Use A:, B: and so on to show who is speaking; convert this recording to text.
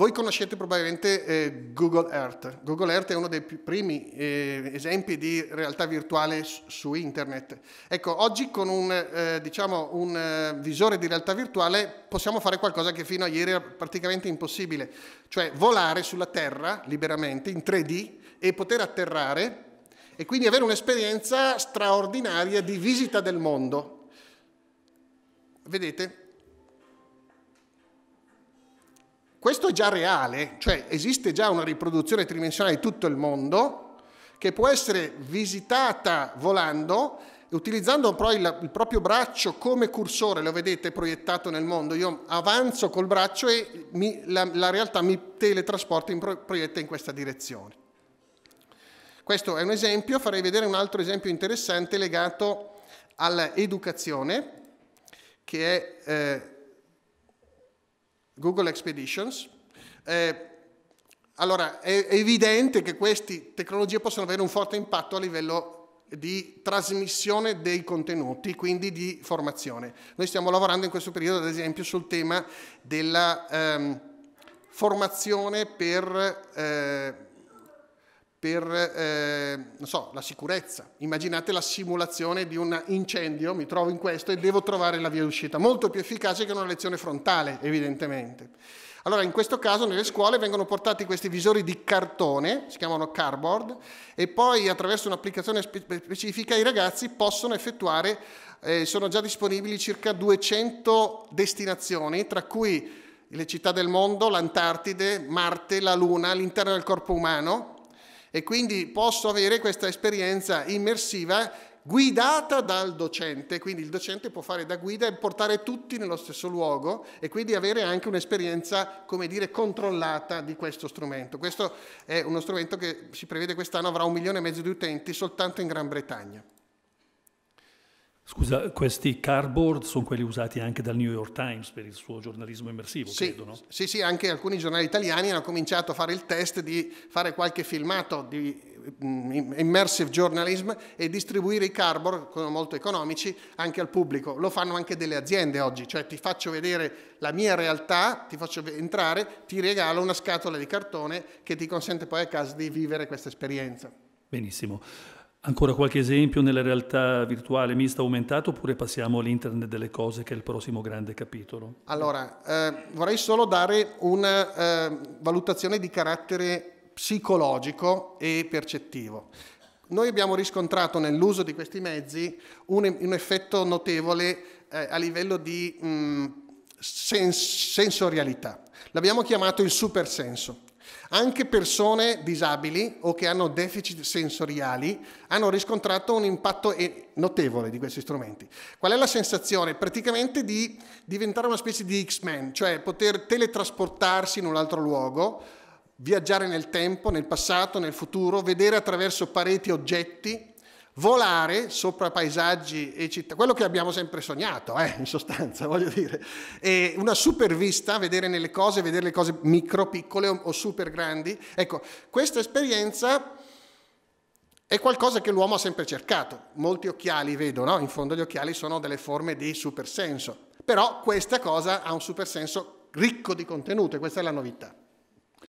A: Voi conoscete probabilmente eh, Google Earth. Google Earth è uno dei primi eh, esempi di realtà virtuale su, internet. Ecco, oggi con un, eh, diciamo, un eh, visore di realtà virtuale possiamo fare qualcosa che fino a ieri era praticamente impossibile, cioè volare sulla Terra liberamente in 3D e poter atterrare e quindi avere un'esperienza straordinaria di visita del mondo. Vedete? Questo è già reale, cioè esiste già una riproduzione tridimensionale di tutto il mondo che può essere visitata volando utilizzando però il, il, proprio braccio come cursore, lo vedete proiettato nel mondo, io avanzo col braccio e mi, la, la, realtà mi teletrasporta, in pro, proietta in questa direzione. Questo è un esempio, farei vedere un altro esempio interessante legato all'educazione, che è eh, Google Expeditions. Eh, allora, è evidente che queste tecnologie possono avere un forte impatto a livello di trasmissione dei contenuti, quindi di formazione. Noi stiamo lavorando in questo periodo, ad esempio, sul tema della ehm, formazione per... Eh, per eh, so, la sicurezza. Immaginate la simulazione di un incendio, mi trovo in questo e devo trovare la via d'uscita, molto più efficace che una lezione frontale, evidentemente. Allora, in questo caso nelle scuole vengono portati questi visori di cartone, si chiamano cardboard, e poi attraverso un'applicazione spe specifica i ragazzi possono effettuare, eh, sono già disponibili circa 200 destinazioni, tra cui le città del mondo, l'Antartide, Marte, la Luna, all'interno del corpo umano, e quindi posso avere questa esperienza immersiva guidata dal docente, quindi il docente può fare da guida e portare tutti nello stesso luogo e quindi avere anche un'esperienza, come dire, controllata di questo strumento. Questo è uno strumento che si prevede quest'anno avrà un milione e mezzo di utenti soltanto in Gran Bretagna.
B: Scusa, questi cardboard sono quelli usati anche dal New York Times per il suo giornalismo immersivo, sì, credo, no?
A: Sì, sì, anche alcuni giornali italiani hanno cominciato a fare il test di fare qualche filmato di mm, immersive journalism e distribuire i cardboard molto economici anche al pubblico. Lo fanno anche delle aziende oggi, cioè ti faccio vedere la mia realtà, ti faccio entrare, ti regalo una scatola di cartone che ti consente poi a casa di vivere questa esperienza.
B: Benissimo. Ancora qualche esempio nella realtà virtuale mista aumentata oppure passiamo all'internet delle cose che è il prossimo grande capitolo?
A: Allora, eh, vorrei solo dare una eh, valutazione di carattere psicologico e percettivo. Noi abbiamo riscontrato nell'uso di questi mezzi un, un effetto notevole eh, a livello di mh, mm, sens- sensorialità. L'abbiamo chiamato il supersenso. Anche persone disabili o che hanno deficit sensoriali hanno riscontrato un impatto notevole di questi strumenti. Qual è la sensazione? Praticamente di diventare una specie di X-Men, cioè poter teletrasportarsi in un altro luogo, viaggiare nel tempo, nel passato, nel futuro, vedere attraverso pareti oggetti volare sopra paesaggi e città, quello che abbiamo sempre sognato, eh, in sostanza, voglio dire, e una super vista, vedere nelle cose, vedere le cose micro, piccole o, o super grandi. Ecco, questa esperienza è qualcosa che l'uomo ha sempre cercato. Molti occhiali, vedo, no? in fondo gli occhiali sono delle forme di supersenso, però questa cosa ha un supersenso ricco di contenuto e questa è la novità.